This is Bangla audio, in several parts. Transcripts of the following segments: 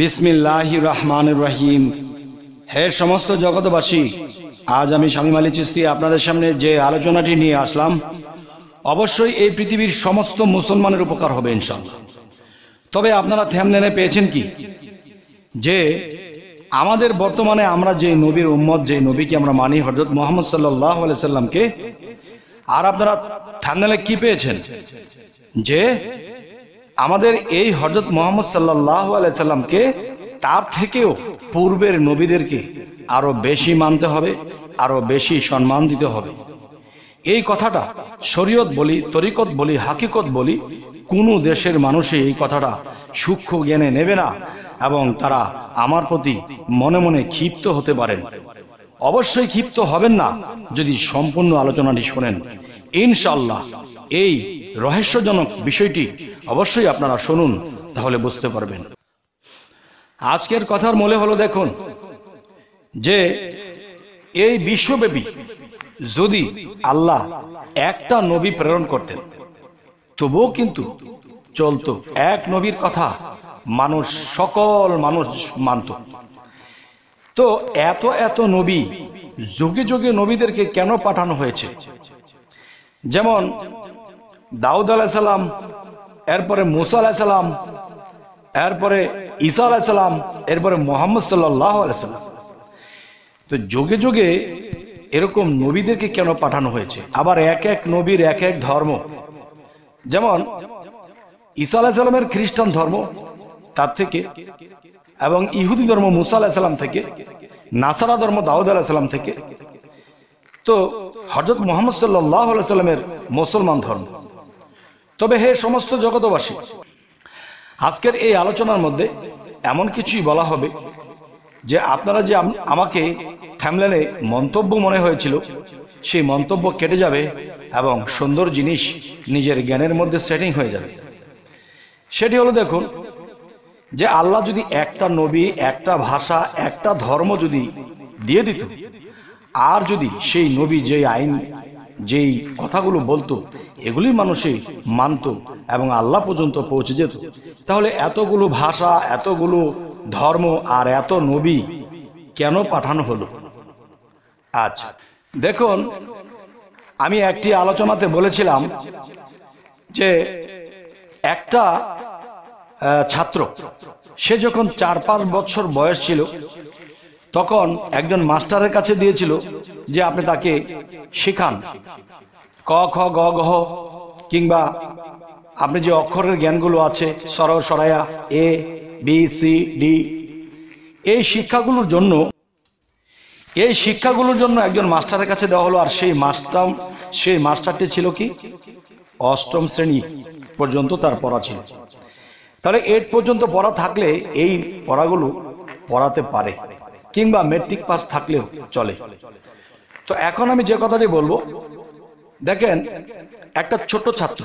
বিসমিল্লাহ রহমান রহিম হে সমস্ত জগতবাসী আজ আমি স্বামী আলী চিস্তি আপনাদের সামনে যে আলোচনাটি নিয়ে আসলাম অবশ্যই এই পৃথিবীর সমস্ত মুসলমানের উপকার হবে ইনশাল্লাহ তবে আপনারা থ্যামলেনে পেয়েছেন কি যে আমাদের বর্তমানে আমরা যে নবীর উম্মত যে নবীকে আমরা মানি হজরত মোহাম্মদ সাল্লাহ সাল্লামকে আর আপনারা থামনেলে কি পেয়েছেন যে আমাদের এই হজরত মোহাম্মদ সাল্লাহ আলাইসাল্লামকে তার থেকেও পূর্বের নবীদেরকে আরও বেশি মানতে হবে আরও বেশি সম্মান দিতে হবে এই কথাটা শরীয়ত বলি তরিকত বলি হাকিকত বলি কোনো দেশের মানুষই এই কথাটা সূক্ষ্ম জ্ঞানে নেবে না এবং তারা আমার প্রতি মনে মনে ক্ষিপ্ত হতে পারেন অবশ্যই ক্ষিপ্ত হবেন না যদি সম্পূর্ণ আলোচনাটি শোনেন ইনশাল্লাহ এই রহস্যজনক বিষয়টি অবশ্যই আপনারা শুনুন তাহলে বুঝতে পারবেন আজকের কথার মনে হলো দেখুন যে এই বিশ্বব্যাপী যদি আল্লাহ একটা নবী প্রেরণ করতেন তবুও কিন্তু চলতো এক নবীর কথা মানুষ সকল মানুষ মানত তো এত এত নবী যুগে যুগে নবীদেরকে কেন পাঠানো হয়েছে যেমন দাউদ আলাইসাল্লাম এরপরে মুসা আলাইসাল্লাম এরপরে ঈসা আলাহিসাল্লাম এরপরে মোহাম্মদ সাল্লাহ আলাইসাল্লাম তো যোগে যুগে এরকম নবীদেরকে কেন পাঠানো হয়েছে আবার এক এক নবীর এক এক ধর্ম যেমন ঈসা আলাইসাল্লামের খ্রিস্টান ধর্ম তার থেকে এবং ইহুদি ধর্ম মুসা আলাহিসাল্লাম থেকে নাসারা ধর্ম দাউদ আলাহিসাল্লাম থেকে তো হজরত মোহাম্মদ সাল্লাহ আলাইসাল্লামের মুসলমান ধর্ম তবে হে সমস্ত জগতবাসী আজকের এই আলোচনার মধ্যে এমন কিছুই বলা হবে যে আপনারা যে আমাকে থ্যামলেনে মন্তব্য মনে হয়েছিল সেই মন্তব্য কেটে যাবে এবং সুন্দর জিনিস নিজের জ্ঞানের মধ্যে সেটিং হয়ে যাবে সেটি হলো দেখুন যে আল্লাহ যদি একটা নবী একটা ভাষা একটা ধর্ম যদি দিয়ে দিত আর যদি সেই নবী যে আইন যেই কথাগুলো বলতো এগুলি মানুষই মানত এবং আল্লাহ পর্যন্ত পৌঁছে যেত তাহলে এতগুলো ভাষা এতগুলো ধর্ম আর এত নবী কেন পাঠানো হলো আচ্ছা দেখুন আমি একটি আলোচনাতে বলেছিলাম যে একটা ছাত্র সে যখন চার পাঁচ বছর বয়স ছিল তখন একজন মাস্টারের কাছে দিয়েছিল যে আপনি তাকে শেখান ক খ গ গহ কিংবা আপনি যে অক্ষরের জ্ঞানগুলো আছে সর সরায়া এ বি সি ডি এই শিক্ষাগুলোর জন্য এই শিক্ষাগুলোর জন্য একজন মাস্টারের কাছে দেওয়া হলো আর সেই মাস্টার সেই মাস্টারটি ছিল কি অষ্টম শ্রেণী পর্যন্ত তার পড়া ছিল তাহলে এইট পর্যন্ত পড়া থাকলে এই পড়াগুলো পড়াতে পারে কিংবা মেট্রিক পাস থাকলেও চলে তো এখন আমি যে কথাটি বলবো দেখেন একটা ছোট ছাত্র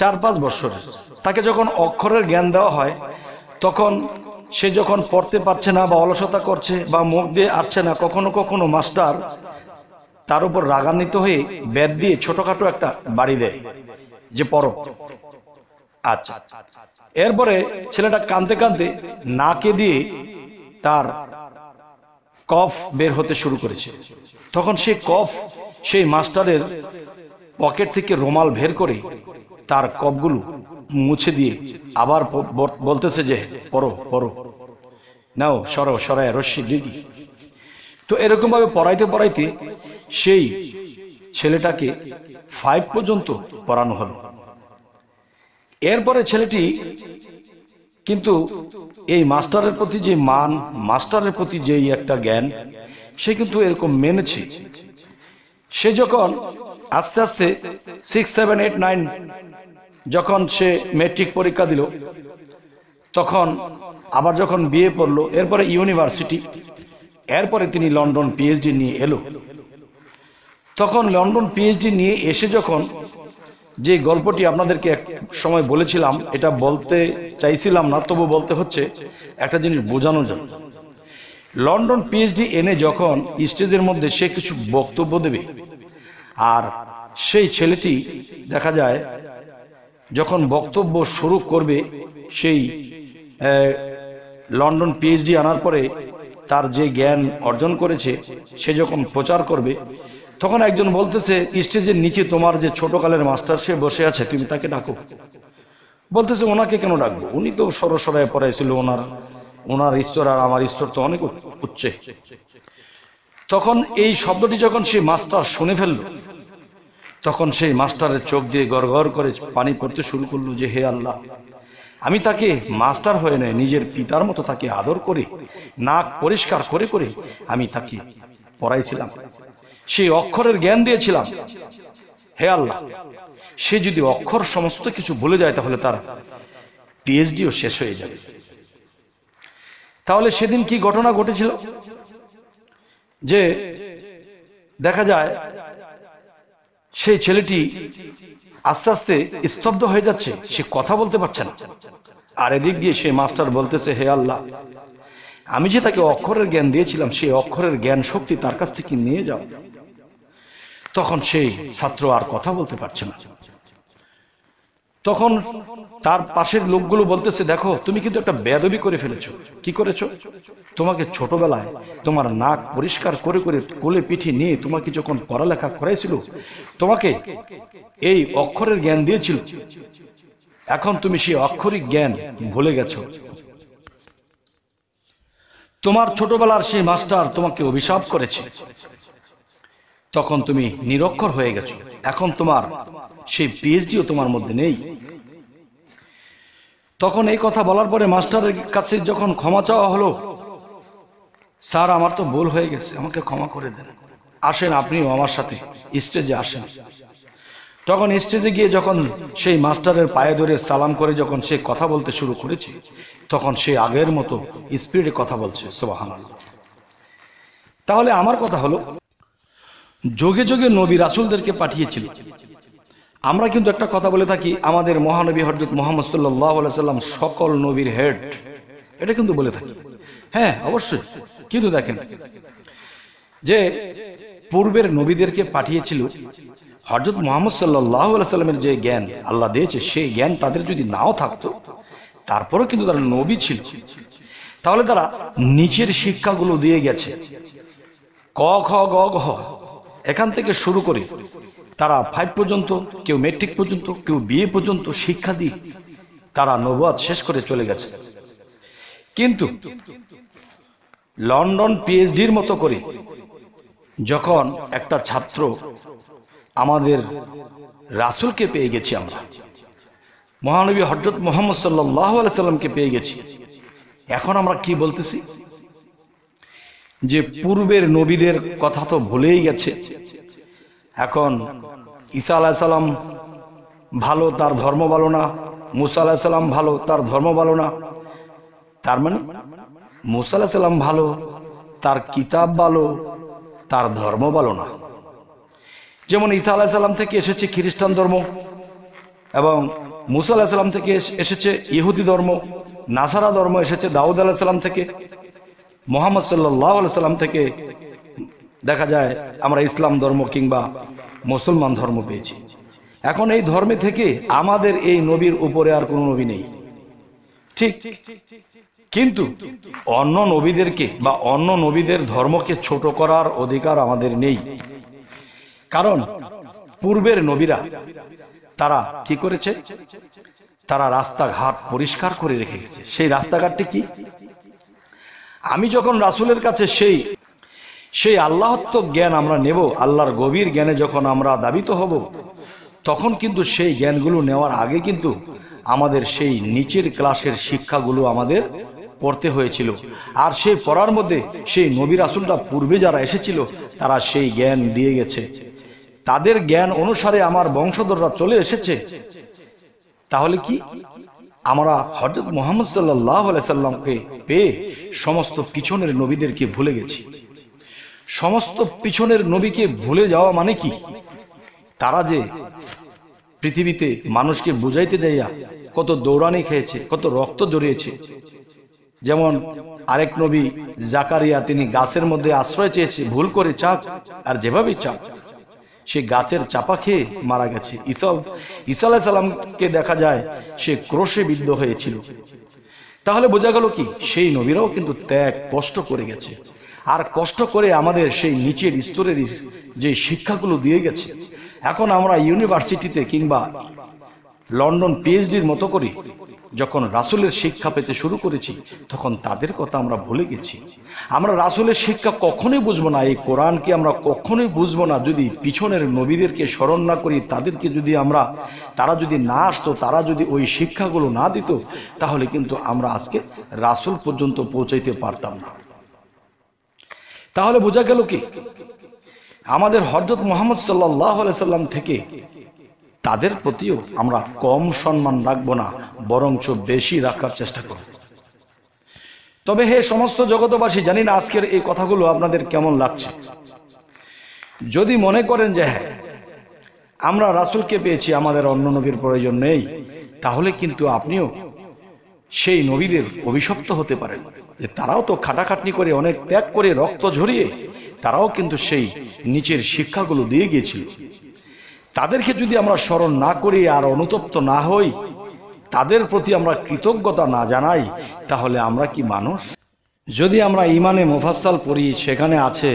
চার পাঁচ বছরের তাকে যখন অক্ষরের জ্ঞান দেওয়া হয় তখন সে যখন পড়তে পারছে না বা অলসতা করছে বা মুখ দিয়ে আসছে না কখনো কখনো মাস্টার তার উপর রাগান্বিত হয়ে ব্যাট দিয়ে ছোটখাটো একটা বাড়ি দেয় যে পর আচ্ছা এরপরে ছেলেটা কাঁদতে কাঁদতে নাকে দিয়ে তার কফ বের হতে শুরু করেছে তখন সেই কফ সেই মাস্টারের পকেট থেকে রোমাল বের করে তার কপগুলো মুছে দিয়ে আবার বলতেছে যে পড়ো পড়ো নাও সর সরায় রশ্মি দিদি তো এরকমভাবে পড়াইতে পড়াইতে সেই ছেলেটাকে ফাইভ পর্যন্ত পড়ানো হলো এরপরে ছেলেটি কিন্তু এই মাস্টারের প্রতি যে মান মাস্টারের প্রতি যেই একটা জ্ঞান সে কিন্তু এরকম মেনেছে সে যখন আস্তে আস্তে সিক্স সেভেন এইট নাইন যখন সে মেট্রিক পরীক্ষা দিল তখন আবার যখন বিয়ে পড়লো এরপরে ইউনিভার্সিটি এরপরে তিনি লন্ডন পিএইচডি নিয়ে এলো তখন লন্ডন পিএইচডি নিয়ে এসে যখন যে গল্পটি আপনাদেরকে এক সময় বলেছিলাম এটা বলতে চাইছিলাম না তবু বলতে হচ্ছে একটা জিনিস বোঝানো যায় লন্ডন পিএইচডি এনে যখন স্টেজের মধ্যে সে কিছু বক্তব্য দেবে আর সেই ছেলেটি দেখা যায় যখন বক্তব্য শুরু করবে সেই লন্ডন পিএইচডি আনার পরে তার যে জ্ঞান অর্জন করেছে সে যখন প্রচার করবে তখন একজন বলতেছে স্টেজের নিচে তোমার যে ছোটকালের মাস্টার সে বসে আছে তুমি তাকে ডাকো বলতেছে ওনাকে কেন ডাকবো উনি তো সরসরায় পড়াইছিল ওনার ওনার স্তর আর আমার স্তর তো অনেক উচ্চে তখন এই শব্দটি যখন সে মাস্টার শুনে ফেলল তখন সেই মাস্টারের চোখ দিয়ে গড় করে পানি পড়তে শুরু করলো যে হে আল্লাহ আমি তাকে মাস্টার হয়ে নেয় নিজের পিতার মতো তাকে আদর করে নাক পরিষ্কার করে করে আমি তাকে পড়াইছিলাম সেই অক্ষরের জ্ঞান দিয়েছিলাম হে আল্লাহ সে যদি অক্ষর সমস্ত কিছু ভুলে যায় তাহলে তার পিএইচডিও শেষ হয়ে যাবে তাহলে সেদিন কি ঘটনা ঘটেছিল যে দেখা যায় সেই ছেলেটি আস্তে আস্তে স্তব্ধ হয়ে যাচ্ছে সে কথা বলতে পারছে না আর এদিক দিয়ে সে মাস্টার বলতেছে হে আল্লাহ আমি যে তাকে অক্ষরের জ্ঞান দিয়েছিলাম সেই অক্ষরের জ্ঞান শক্তি তার কাছ থেকে নিয়ে যাও তখন সেই ছাত্র আর কথা বলতে পারছে না তখন তার পাশের লোকগুলো বলতেছে দেখো তুমি কিন্তু একটা বেদবি করে ফেলেছো কি করেছো তোমাকে ছোটবেলায় তোমার নাক পরিষ্কার করে করে কোলে পিঠে নিয়ে তোমাকে যখন পড়ালেখা করাইছিল তোমাকে এই অক্ষরের জ্ঞান দিয়েছিল এখন তুমি সেই অক্ষরিক জ্ঞান ভুলে গেছো তোমার ছোটবেলার সেই মাস্টার তোমাকে অভিশাপ করেছে তখন তুমি নিরক্ষর হয়ে গেছো এখন তোমার সেই পিএইচডিও তোমার মধ্যে নেই তখন এই কথা বলার পরে মাস্টারের কাছে যখন ক্ষমা চাওয়া হলো স্যার আমার তো ভুল হয়ে গেছে আমাকে ক্ষমা করে দেন আসেন আপনিও আমার সাথে স্টেজে আসেন তখন স্টেজে গিয়ে যখন সেই মাস্টারের পায়ে ধরে সালাম করে যখন সে কথা বলতে শুরু করেছে তখন সে আগের মতো স্পিডে কথা বলছে সোবাহান তাহলে আমার কথা হলো যোগে যোগে নবী রাসুলদেরকে পাঠিয়েছিল আমরা কিন্তু একটা কথা বলে থাকি আমাদের মহানবী হরজত মোহাম্মদ সাল্লাম সকল নবীর হেড এটা কিন্তু বলে থাকি হ্যাঁ অবশ্যই কিন্তু দেখেন যে পূর্বের নবীদেরকে পাঠিয়েছিল হরজত মোহাম্মদ সাল্লাহ সাল্লামের যে জ্ঞান আল্লাহ দিয়েছে সেই জ্ঞান তাদের যদি নাও থাকতো তারপরেও কিন্তু তারা নবী ছিল তাহলে তারা নিচের শিক্ষাগুলো দিয়ে গেছে ক খ গ ঘ এখান থেকে শুরু করে তারা ফাইভ পর্যন্ত কেউ মেট্রিক পর্যন্ত কেউ বিয়ে পর্যন্ত শিক্ষা দিয়ে তারা নবাদ শেষ করে চলে গেছে কিন্তু লন্ডন পিএইচডির মতো করে যখন একটা ছাত্র আমাদের রাসুলকে পেয়ে গেছি আমরা মহানবী হজরত মোহাম্মদ সাল্লাহ সাল্লামকে পেয়ে গেছি এখন আমরা কি বলতেছি যে পূর্বের নবীদের কথা তো ভুলেই গেছে এখন ঈসা আলাহিসাল্লাম ভালো তার ধর্ম ভালো না মুসা আলাহিসাল্লাম ভালো তার ধর্ম ভালো না তার মানে মুসা আলাহিসাল্লাম ভালো তার কিতাব ভালো তার ধর্ম ভালো না যেমন ঈসা আলাহিসাল্লাম থেকে এসেছে খ্রিস্টান ধর্ম এবং মুসা আলাহিসাল্লাম থেকে এসেছে ইহুদি ধর্ম নাসারা ধর্ম এসেছে দাউদ আলাহিসাল্লাম থেকে মোহাম্মদ সাল্লাম থেকে দেখা যায় আমরা ইসলাম ধর্ম কিংবা মুসলমান ধর্ম পেয়েছি এখন এই ধর্মে থেকে আমাদের এই নবীর উপরে আর কোনো নবী নেই ঠিক কিন্তু অন্য নবীদেরকে বা অন্য নবীদের ধর্মকে ছোট করার অধিকার আমাদের নেই কারণ পূর্বের নবীরা তারা কি করেছে তারা রাস্তাঘাট পরিষ্কার করে রেখে গেছে সেই রাস্তাঘাটটি কি আমি যখন রাসুলের কাছে সেই সেই আল্লাহত্ব জ্ঞান আমরা নেব আল্লাহর গভীর জ্ঞানে যখন আমরা দাবিত হব তখন কিন্তু সেই জ্ঞানগুলো নেওয়ার আগে কিন্তু আমাদের সেই নিচের ক্লাসের শিক্ষাগুলো আমাদের পড়তে হয়েছিল আর সেই পড়ার মধ্যে সেই নবীর আসুলটা পূর্বে যারা এসেছিল তারা সেই জ্ঞান দিয়ে গেছে তাদের জ্ঞান অনুসারে আমার বংশধররা চলে এসেছে তাহলে কি আমরা হজরত মোহাম্মদ সাল্লাহকে পেয়ে সমস্ত পিছনের নবীদেরকে ভুলে গেছি সমস্ত পিছনের নবীকে ভুলে যাওয়া মানে কি তারা যে পৃথিবীতে মানুষকে বুঝাইতে যাইয়া কত দৌড়ানি খেয়েছে কত রক্ত জড়িয়েছে যেমন আরেক নবী জাকারিয়া তিনি গাছের মধ্যে আশ্রয় চেয়েছে ভুল করে চাক আর যেভাবেই চাক সে গাছের চাপা খেয়ে মারা গেছে ইসল ইসা সালামকে দেখা যায় সে ক্রোশে বিদ্ধ হয়েছিল তাহলে বোঝা গেল কি সেই নবীরাও কিন্তু ত্যাগ কষ্ট করে গেছে আর কষ্ট করে আমাদের সেই নিচের স্তরের যে শিক্ষাগুলো দিয়ে গেছে এখন আমরা ইউনিভার্সিটিতে কিংবা লন্ডন পিএইচডির মতো করে যখন রাসুলের শিক্ষা পেতে শুরু করেছি তখন তাদের কথা আমরা ভুলে গেছি আমরা রাসুলের শিক্ষা কখনোই বুঝবো না এই কোরআনকে আমরা কখনোই বুঝবো না যদি পিছনের নবীদেরকে স্মরণ না করি তাদেরকে যদি আমরা তারা যদি না আসতো তারা যদি ওই শিক্ষাগুলো না দিত তাহলে কিন্তু আমরা আজকে রাসুল পর্যন্ত পৌঁছাইতে পারতাম না তাহলে বোঝা গেল কি আমাদের হজরত মোহাম্মদ সাল্লাহ সাল্লাম থেকে তাদের প্রতিও আমরা কম সম্মান রাখবো না বরঞ্চ বেশি রাখার চেষ্টা করব তবে হে সমস্ত জগতবাসী জানি না আজকের এই কথাগুলো আপনাদের কেমন লাগছে যদি মনে করেন যে হ্যাঁ আমরা রাসুলকে পেয়েছি আমাদের অন্য নবীর প্রয়োজন নেই তাহলে কিন্তু আপনিও সেই নবীদের অভিশপ্ত হতে পারেন যে তারাও তো খাটাখাটনি করে অনেক ত্যাগ করে রক্ত ঝরিয়ে তারাও কিন্তু সেই নিচের শিক্ষাগুলো দিয়ে গিয়েছিল তাদেরকে যদি আমরা স্মরণ না করি আর অনুতপ্ত না হই তাদের প্রতি আমরা কৃতজ্ঞতা না জানাই তাহলে আমরা কি মানুষ যদি আমরা ইমানে মোফাসাল পড়ি সেখানে আছে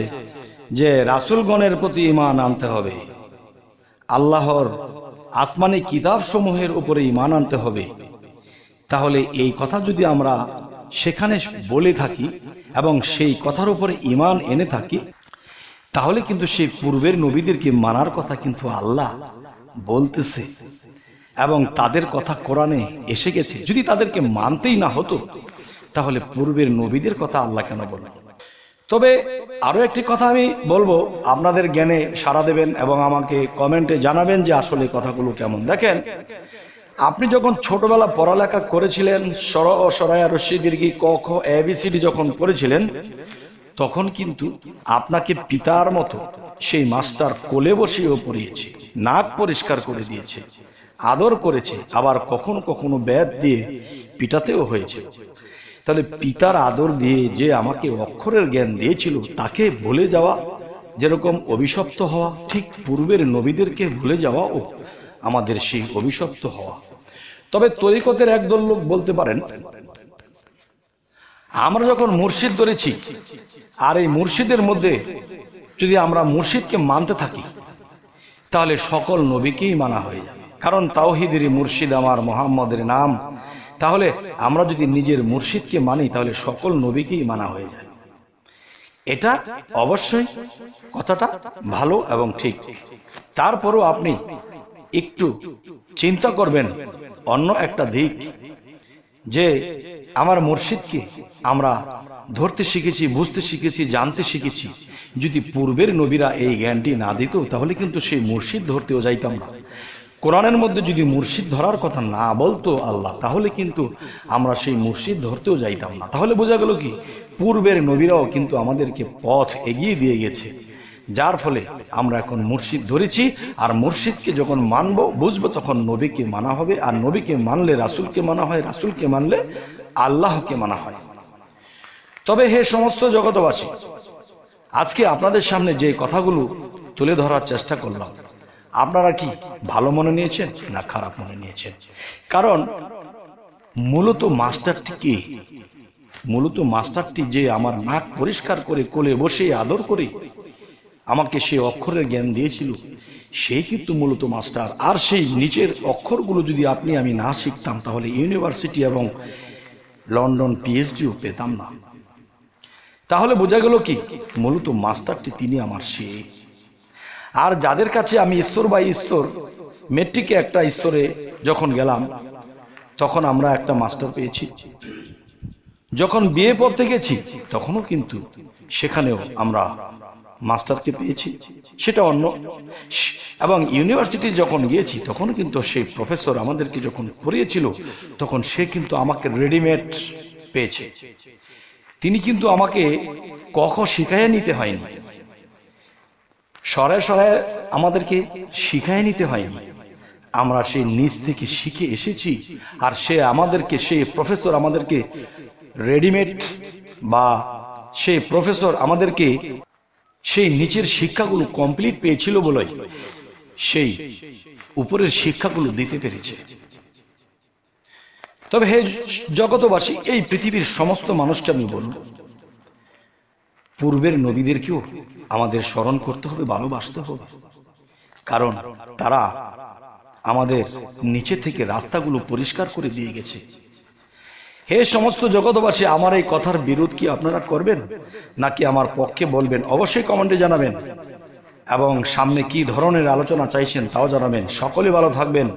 যে রাসুলগণের প্রতি ইমান আনতে হবে আল্লাহর আসমানি কিতাবসমূহের উপরে ইমান আনতে হবে তাহলে এই কথা যদি আমরা সেখানে বলে থাকি এবং সেই কথার উপরে ইমান এনে থাকি তাহলে কিন্তু সেই পূর্বের নবীদেরকে মানার কথা কিন্তু আল্লাহ বলতেছে এবং তাদের কথা কোরআনে এসে গেছে যদি তাদেরকে মানতেই না হতো তাহলে পূর্বের নবীদের কথা আল্লাহ কেন বলবো তবে আরও একটি কথা আমি বলবো আপনাদের জ্ঞানে সাড়া দেবেন এবং আমাকে কমেন্টে জানাবেন যে আসলে কথাগুলো কেমন দেখেন আপনি যখন ছোটবেলা পড়ালেখা করেছিলেন সর ও সরায়া রশ্মি দীর্ঘি ক খ এবিসিডি যখন করেছিলেন তখন কিন্তু আপনাকে পিতার মতো সেই মাস্টার কোলে বসেও পড়িয়েছে নাক পরিষ্কার করে দিয়েছে আদর করেছে আবার কখনো কখনো ব্যাধ দিয়ে পিটাতেও হয়েছে তাহলে পিতার আদর দিয়ে যে আমাকে অক্ষরের জ্ঞান দিয়েছিল তাকে ভুলে যাওয়া যেরকম অভিশপ্ত হওয়া ঠিক পূর্বের নবীদেরকে ভুলে যাওয়া ও আমাদের সেই অভিশপ্ত হওয়া তবে তরিকতের একদল লোক বলতে পারেন আমরা যখন মুর্শিদ ধরেছি আর এই মুর্শিদের মধ্যে যদি আমরা মুর্শিদকে মানতে থাকি তাহলে সকল নবীকেই মানা হয়ে যাবে কারণ তাওহিদের মুর্শিদ আমার মোহাম্মদের নাম তাহলে আমরা যদি নিজের মুর্শিদকে মানি তাহলে সকল নবীকেই মানা হয়ে যায় এটা অবশ্যই কথাটা ভালো এবং ঠিক তারপরও আপনি একটু চিন্তা করবেন অন্য একটা দিক যে আমার মুর্শিদকে আমরা ধরতে শিখেছি বুঝতে শিখেছি জানতে শিখেছি যদি পূর্বের নবীরা এই জ্ঞানটি না দিত তাহলে কিন্তু সেই মুর্শিদ ধরতেও যাইতাম না কোরআনের মধ্যে যদি মুর্শিদ ধরার কথা না বলতো আল্লাহ তাহলে কিন্তু আমরা সেই মুর্শিদ ধরতেও যাইতাম না তাহলে বোঝা গেল কি পূর্বের নবীরাও কিন্তু আমাদেরকে পথ এগিয়ে দিয়ে গেছে যার ফলে আমরা এখন মুর্শিদ ধরেছি আর মুর্শিদকে যখন মানব বুঝবো তখন নবীকে মানা হবে আর নবীকে মানলে রাসুলকে মানা হয় রাসুলকে মানলে আল্লাহকে মানা হয় তবে হে সমস্ত জগতবাসী আজকে আপনাদের সামনে যে কথাগুলো তুলে ধরার চেষ্টা করলাম আপনারা কি ভালো মনে নিয়েছেন না খারাপ মনে নিয়েছেন কারণ মূলত মাস্টারটি কি মূলত মাস্টারটি যে আমার নাক পরিষ্কার করে কোলে বসে আদর করে আমাকে সে অক্ষরের জ্ঞান দিয়েছিল সেই কিন্তু মূলত মাস্টার আর সেই নিচের অক্ষরগুলো যদি আপনি আমি না শিখতাম তাহলে ইউনিভার্সিটি এবং লন্ডন পিএইচডিও পেতাম না তাহলে বোঝা গেল কি মূলত মাস্টারটি তিনি আমার সে আর যাদের কাছে আমি স্তর বাই স্তর মেট্রিকে একটা স্তরে যখন গেলাম তখন আমরা একটা মাস্টার পেয়েছি যখন বিয়ে পড়তে গেছি তখনও কিন্তু সেখানেও আমরা মাস্টারকে পেয়েছি সেটা অন্য এবং ইউনিভার্সিটি যখন গিয়েছি তখন কিন্তু সেই প্রফেসর আমাদেরকে যখন পড়িয়েছিল তখন সে কিন্তু আমাকে রেডিমেড পেয়েছে তিনি কিন্তু আমাকে কখ শিখাইয়া নিতে হয়নি সরায় সরায় আমাদেরকে শিখাইয়া নিতে হয়নি আমরা সেই নিজ থেকে শিখে এসেছি আর সে আমাদেরকে সে প্রফেসর আমাদেরকে রেডিমেড বা সেই প্রফেসর আমাদেরকে সেই নিচের শিক্ষাগুলো কমপ্লিট পেয়েছিল বলেই সেই উপরের শিক্ষাগুলো দিতে পেরেছে তবে হে জগতবাসী এই পৃথিবীর সমস্ত মানুষকে আমি বলব পূর্বের নবীদেরকেও আমাদের স্মরণ করতে হবে ভালোবাসতে হবে কারণ তারা আমাদের নিচে থেকে রাস্তাগুলো পরিষ্কার করে দিয়ে গেছে হে সমস্ত জগতবাসী আমার এই কথার বিরোধ কি আপনারা করবেন নাকি আমার পক্ষে বলবেন অবশ্যই কমেন্টে জানাবেন এবং সামনে কি ধরনের আলোচনা চাইছেন তাও জানাবেন সকলে ভালো থাকবেন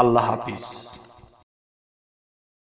আল্লাহ হাফিজ